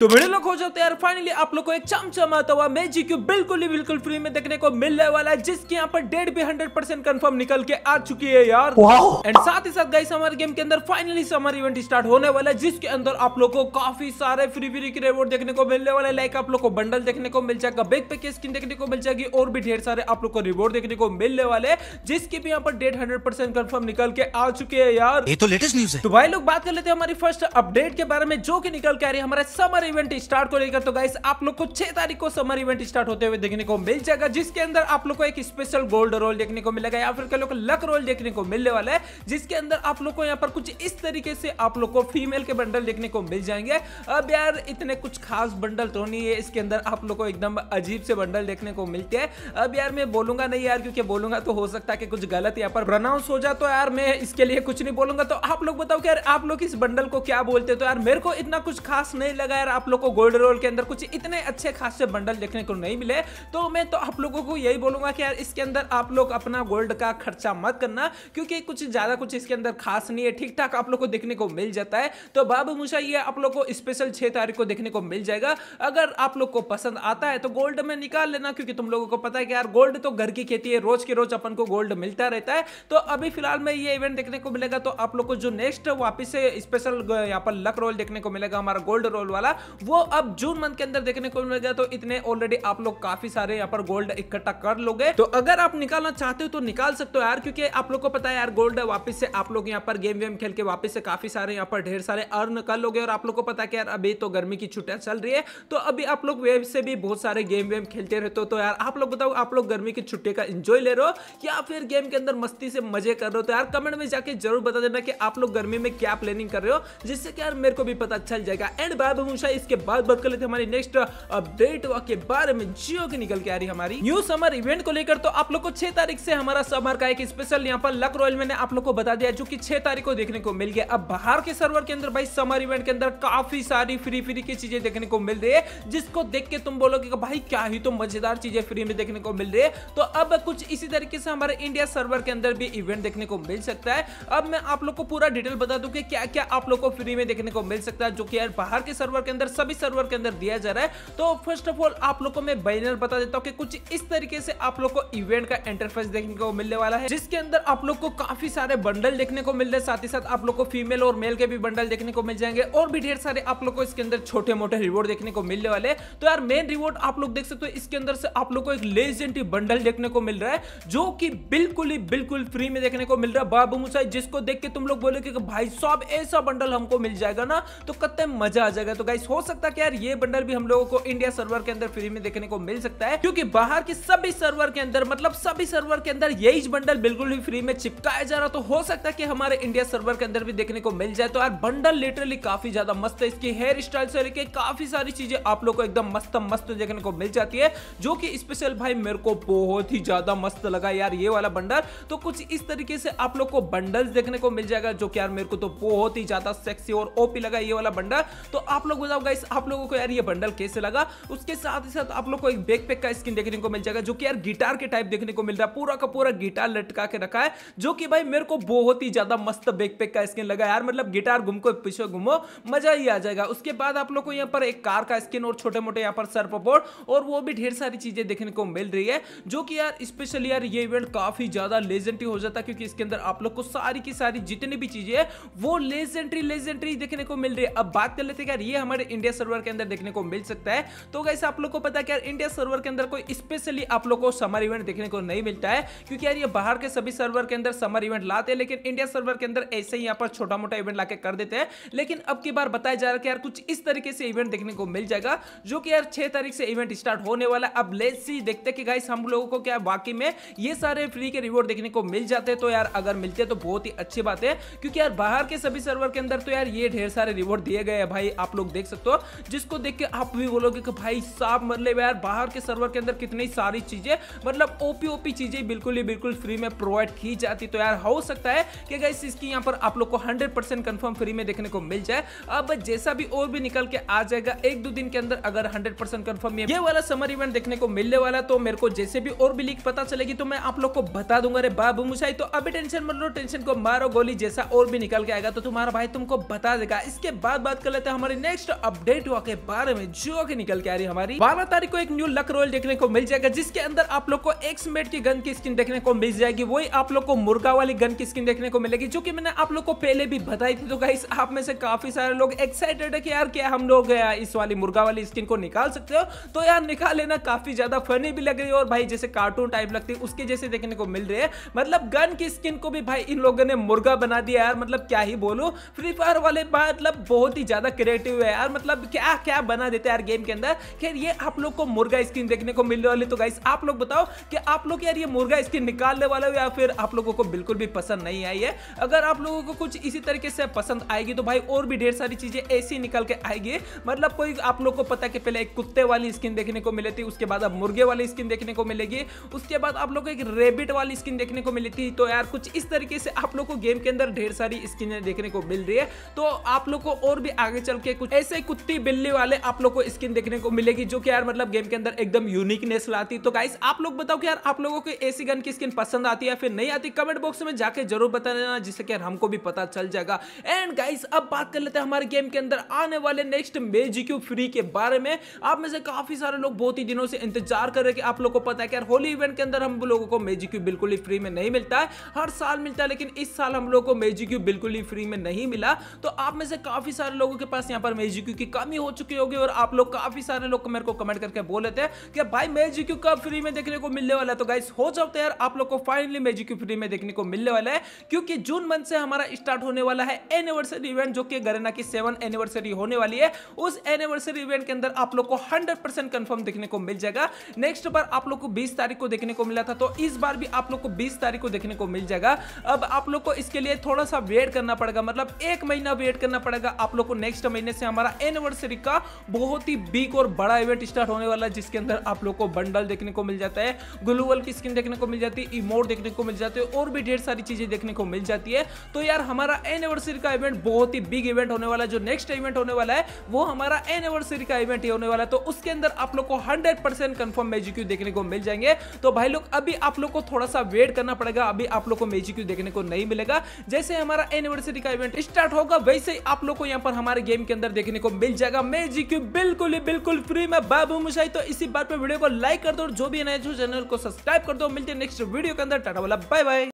तो वीडियो लोग हो जाते हैं यार फाइनली आप लोग को एक चमचमाता हुआ मैजिक क्यूब बिल्कुल ही बिल्कुल फ्री में देखने को मिलने वाला है जिसके यहाँ पर डेट भी हंड्रेड परसेंट कन्फर्म निकल के आ चुकी है यार एंड साथ ही साथ गाइस हमारे गेम के अंदर फाइनली समर इवेंट स्टार्ट होने वाला है जिसके अंदर आप लोग को काफी सारे फ्री फ्री के रिवॉर्ड देखने को मिलने वाले लाइक आप लोग को बंडल देखने को मिल जाएगा बेग पे की स्किन देखने को मिल जाएगी और भी ढेर सारे आप लोग को रिवॉर्ड देखने को मिलने वाले जिसके भी यहाँ पर डेट हंड्रेड परसेंट कन्फर्म निकल के आ चुके हैं यार ये तो लेटेस्ट न्यूज है तो भाई लोग बात कर लेते हैं हमारी फर्स्ट अपडेट के बारे में जो की निकल के आ रही है हमारे समर इवेंट स्टार्ट को लेकर तो गाइस आप लोग को छह तारीख को समर इवेंट स्टार्ट होते हुए देखने को मिल जाएगा जिसके अंदर आप लोग को एक स्पेशल गोल्ड रोल देखने को मिलेगा या फिर कह लो लक रोल देखने को मिलने वाला है जिसके अंदर आप लोग को यहाँ पर कुछ इस तरीके से आप लोग को फीमेल के बंडल देखने को मिल जाएंगे अब यार इतने कुछ खास बंडल तो नहीं है इसके अंदर आप लोग को एकदम अजीब से बंडल देखने को मिलते हैं अब यार मैं बोलूंगा नहीं यार क्योंकि बोलूंगा तो हो सकता है कि कुछ गलत यहाँ पर प्रनाउंस हो जाए तो यार मैं इसके लिए कुछ नहीं बोलूंगा तो आप लोग बताओ कि यार आप लोग इस बंडल को क्या बोलते तो यार मेरे को इतना कुछ खास नहीं लगा यार आप लोग को गोल्ड रोल के अंदर कुछ इतने अच्छे खासे बंडल देखने को नहीं मिले तो मैं तो आप लोगों को यही बोलूंगा कि यार इसके अंदर आप लोग अपना गोल्ड का खर्चा मत करना क्योंकि कुछ ज़्यादा कुछ इसके अंदर खास नहीं है ठीक ठाक आप लोग को देखने को मिल जाता है तो बाबू मूसा ये आप लोग को स्पेशल छह तारीख को देखने को मिल जाएगा अगर आप लोग को पसंद आता है तो गोल्ड में निकाल लेना क्योंकि तुम लोगों को पता है कि यार गोल्ड तो घर की खेती है रोज के रोज अपन को गोल्ड मिलता रहता है तो अभी फिलहाल में ये इवेंट देखने को मिलेगा तो आप लोग को जो नेक्स्ट वापिस से स्पेशल यहाँ पर लक रोल देखने को मिलेगा हमारा गोल्ड रोल वाला वो अब जून मंथ के अंदर देखने को मिल मिलेगा तो इतने ऑलरेडी आप लोग काफी सारे यहाँ पर गोल्ड इकट्ठा कर लोगे तो अगर आप निकालना चाहते हो तो निकाल सकते हो यार क्योंकि आप लोग को पता है यार गोल्ड वापस से आप लोग यहाँ पर गेम वेम खेल के वापिस से काफी सारे यहाँ पर ढेर सारे अर्न कर लोगे और आप लोग को पता है कि यार अभी तो गर्मी की छुट्टियां चल रही है तो अभी आप लोग वेब से भी बहुत सारे गेम वेम खेलते रहते हो तो यार आप लोग बताओ आप लोग गर्मी की छुट्टी का एंजॉय ले रहे हो या फिर गेम के अंदर मस्ती से मजे कर रहे हो तो यार कमेंट में जाके जरूर बता देना कि आप लोग गर्मी में क्या प्लानिंग कर रहे हो जिससे कि यार मेरे को भी पता चल जाएगा एंड बाय भूषा इसके बाद बात कर लेते हैं हमारे नेक्स्ट अपडेट के बारे में जियो की निकल के आ रही हमारी न्यू समर इवेंट को लेकर तो आप लोग को छह तारीख से हमारा समर का एक स्पेशल यहाँ पर लक रॉयल मैंने आप लोग को बता दिया जो की छह तारीख को देखने को मिल गया अब बाहर के सर्वर के अंदर भाई समर इवेंट के अंदर काफी सारी फ्री फ्री की चीजें देखने को मिल रही है जिसको देख के तुम बोलोगे भाई क्या ही तो मजेदार चीजें फ्री में देखने को मिल रही है तो अब कुछ इसी तरीके से हमारे इंडिया सर्वर के अंदर भी इवेंट देखने को मिल सकता है अब मैं आप लोग को पूरा डिटेल बता दूं कि क्या क्या आप लोग को फ्री में देखने को मिल सकता है जो कि यार बाहर के सर्वर के अंदर अंदर सभी सर्वर के अंदर दिया जा रहा है तो फर्स्ट ऑफ ऑल आप लोग को मैं बैनर बता देता हूँ कि कुछ इस तरीके से आप लोग को इवेंट का इंटरफेस देखने को मिलने वाला है जिसके अंदर आप लोग को काफी सारे बंडल देखने को मिल रहे साथ ही साथ आप लोग को फीमेल और मेल के भी बंडल देखने को मिल जाएंगे और भी ढेर सारे आप लोग को इसके अंदर छोटे मोटे रिवॉर्ड देखने को मिलने वाले तो यार मेन रिवॉर्ड आप लोग देख सकते हो इसके अंदर से आप लोग को एक लेजेंडरी बंडल देखने को मिल रहा है जो कि बिल्कुल ही बिल्कुल फ्री में देखने को मिल रहा है बाबू मुसाई जिसको देख के तुम लोग बोले कि भाई साहब ऐसा बंडल हमको मिल जाएगा ना तो कत्ते मजा आ जाएगा तो गाइस हो सकता है यार ये बंडल भी हम लोगों को इंडिया सर्वर के अंदर फ्री में देखने को मिल सकता है क्योंकि बाहर के सभी सर्वर के अंदर मतलब सभी सर्वर के अंदर यही बंडल बिल्कुल ही फ्री में चिपकाया जा रहा तो हो सकता है कि हमारे इंडिया सर्वर के अंदर भी देखने को मिल जाए तो यार बंडल लिटरली काफी ज्यादा मस्त है इसकी हेयर स्टाइल से लेके काफी सारी चीजें आप लोग को एकदम मस्त मस्त देखने को मिल जाती है जो कि स्पेशल भाई मेरे को बहुत ही ज्यादा मस्त लगा यार ये वाला बंडल तो कुछ इस तरीके से आप लोग को बंडल देखने को मिल जाएगा जो कि यार मेरे को तो बहुत ही ज्यादा सेक्सी और ओपी लगा ये वाला बंडल तो आप लोग बताओ गाइस आप लोगों को यार ये बंडल कैसे लगा उसके साथ ही साथ आप लोग को एक बैक पैक का स्किन देखने को मिल जाएगा जो कि यार गिटार के टाइप देखने को मिल रहा है पूरा का पूरा गिटार लटका के रखा है जो कि भाई मेरे को बहुत ही ज्यादा मस्त बैक पैक का स्किन लगा यार मतलब गिटार घूम को पीछे घूमो मजा ही आ जाएगा उसके बाद आप लोग को यहाँ पर एक कार का स्किन और छोटे मोटे यहाँ पर सर्फ बोर्ड और वो भी ढेर सारी चीजें देखने को मिल रही है जो कि यार स्पेशली यार ये इवेंट काफी ज्यादा लेजेंडरी हो जाता है क्योंकि इसके अंदर आप लोग को सारी की सारी जितनी भी चीजें वो लेजेंडरी लेजेंडरी देखने को मिल रही है अब बात कर लेते हैं यार ये हमारे इंडिया सर्वर के अंदर देखने को मिल सकता है तो कैसे आप लोग को पता है यार इंडिया सर्वर के अंदर कोई स्पेशली आप लोग को समर इवेंट देखने को नहीं मिलता है क्योंकि यार ये बाहर के सभी सर्वर के अंदर समर इवेंट लाते हैं लेकिन इंडिया सर्वर के अंदर ऐसे ही यहाँ पर छोटा मोटा इवेंट ला कर देते हैं लेकिन अब की बार बताया जा रहा है यार कुछ इस तरीके से इवेंट देखने को मिल जाएगा जो कि यार छह तारीख से इवेंट स्टार्ट होने वाला अब लेट्स सी देखते कि गाइस हम लोगों को क्या वाकई में ये सारे फ्री के रिवॉर्ड देखने को मिल जाते हैं तो यार अगर मिलते तो बहुत ही अच्छी बात है क्योंकि यार बाहर के सभी सर्वर के अंदर तो यार ये ढेर सारे रिवॉर्ड दिए गए हैं भाई आप लोग देख सकते सकते हो जिसको देख के आप भी बोलोगे कि भाई साहब मतलब यार बाहर के सर्वर के अंदर कितनी सारी चीज़ें मतलब ओपी ओपी चीज़ें बिल्कुल ही बिल्कुल फ्री में प्रोवाइड की जाती तो यार हो सकता है कि गाइस इसकी यहाँ पर आप लोग को हंड्रेड कंफर्म फ्री में देखने को मिल जाए अब जैसा भी और भी निकल के आ जाएगा एक दो दिन के अंदर अगर हंड्रेड परसेंट कन्फर्म ये वाला समर इवेंट देखने को मिलने वाला तो मेरे को जैसे भी और भी लीक पता चलेगी तो मैं आप लोग को बता दूंगा रे बाबू मुशाई तो अभी टेंशन मत लो टेंशन को मारो गोली जैसा और भी निकल के आएगा तो तुम्हारा भाई तुमको बता देगा इसके बाद बात कर लेते हैं हमारे नेक्स्ट अपडेट हुआ के बारे में जो कि निकल के आ रही हमारी बारह तारीख को एक न्यू लक रोल देखने को मिल जाएगा जिसके अंदर आप लोग को एक्स मेट की गन की स्किन देखने को मिल जाएगी वही आप लोग को मुर्गा वाली गन की स्किन देखने को मिलेगी जो की मैंने आप लोग को पहले भी बताई थी तो गाइस आप में से काफी सारे लोग एक्साइटेड है कि यार क्या हम लोग इस वाली मुर्गा वाली स्किन को निकाल सकते हो तो यार निकाल लेना काफी ज्यादा फनी भी लग रही है और भाई जैसे कार्टून टाइप लगती है उसके जैसे देखने को मिल रहे हैं मतलब गन की स्किन को भी भाई इन लोगों ने मुर्गा बना दिया यार मतलब क्या ही बोलू फ्री फायर वाले मतलब बहुत ही ज्यादा क्रिएटिव है यार मतलब क्या क्या बना देते यार गेम के अंदर खैर ये आप लोग को मुर्गा स्किन देखने को मिलने वाली तो गाइस आप लोग बताओ कि आप लोग यार ये मुर्गा स्किन निकालने वाले हो या फिर आप लोगों को बिल्कुल भी पसंद नहीं आई है अगर आप लोगों को कुछ इसी तरीके से पसंद आएगी तो भाई और भी ढेर सारी चीजें ऐसी निकल के आएगी मतलब कोई आप लोग को पता कि पहले एक कुत्ते वाली स्किन देखने को मिली थी उसके बाद अब मुर्गे वाली स्किन देखने को मिलेगी उसके बाद आप लोग को एक रेबिट वाली स्किन देखने को मिली थी तो यार कुछ इस तरीके से आप लोग को गेम के अंदर ढेर सारी स्किन देखने को मिल रही है तो आप लोग को और भी आगे चल के कुछ ऐसे कुत्ती बिल्ली वाले आप लोग को स्किन देखने को मिलेगी जो कि यार मतलब गेम के अंदर एकदम यूनिकनेस लाती तो गाइस आप लोग बताओ कि यार आप लोगों को एसी गन की स्किन पसंद आती है फिर नहीं आती कमेंट बॉक्स में जाके जरूर बता देना जिससे कि यार हमको भी पता चल जाएगा एंड गाइस अब बात कर लेते हैं हमारे गेम के अंदर आने वाले नेक्स्ट मेजिक्यू फ्री के बारे में आप में से काफी सारे लोग बहुत ही दिनों से इंतजार कर रहे कि आप लोग को पता है कि यार होली इवेंट के अंदर हम लोगों को मेजिक्यू बिल्कुल ही फ्री में नहीं मिलता है हर साल मिलता है लेकिन इस साल हम लोग को मेजिक्यू बिल्कुल ही फ्री में नहीं मिला तो आप में से काफी सारे लोगों के पास यहाँ पर मेजिक्यू की कमी हो चुकी होगी और आप लोग काफी सारे लोग मेरे को कमेंट करके बोल रहे थे कि भाई मैजिक कब फ्री में देखने को मिलने वाला है तो गाइस हो जाओ तैयार आप लोग को फाइनली मैजिक फ्री में देखने को मिलने वाला है क्योंकि जून मंथ से हमारा स्टार्ट होने वाला है एनिवर्सरी इवेंट जो कि गरेना की सेवन एनिवर्सरी होने वाली है उस एनिवर्सरी इवेंट के अंदर आप लोग को हंड्रेड परसेंट कंफर्म देखने को मिल जाएगा नेक्स्ट बार आप लोग को बीस तारीख को देखने को मिला था तो इस बार भी आप लोग को बीस तारीख को देखने को मिल जाएगा अब आप लोग को इसके लिए थोड़ा सा वेट करना पड़ेगा मतलब एक महीना वेट करना पड़ेगा आप लोग को नेक्स्ट महीने से हमारा एनिवर्सरी का बहुत ही बिग और बड़ा इवेंट स्टार्ट होने वाला है जिसके अंदर आप लोग को बंडल देखने को मिल जाता है ग्लूवल की स्किन देखने को मिल जाती है इमोट देखने को मिल जाते हैं और भी ढेर सारी चीजें देखने को मिल जाती है तो यार हमारा एनिवर्सरी का इवेंट बहुत ही बिग इवेंट होने वाला है जो नेक्स्ट इवेंट होने वाला है वो हमारा एनिवर्सरी का इवेंट ही होने वाला है तो उसके अंदर आप लोग को हंड्रेड परसेंट कन्फर्म मेजिक्यू देखने को मिल जाएंगे तो भाई लोग अभी आप लोग को थोड़ा सा वेट करना पड़ेगा अभी आप लोग को मेजिक्यू देखने को नहीं मिलेगा जैसे हमारा एनिवर्सरी का इवेंट स्टार्ट होगा वैसे ही आप लोग को यहाँ पर हमारे गेम के अंदर देखने को को मिल जाएगा मैं जी क्यू बिल्कुल ही बिल्कुल फ्री में बाबू मुशाई तो इसी बात पर वीडियो को लाइक कर दो और जो भी नए जो चैनल को सब्सक्राइब कर दो मिलते हैं नेक्स्ट वीडियो के अंदर टाटा वाला बाय बाय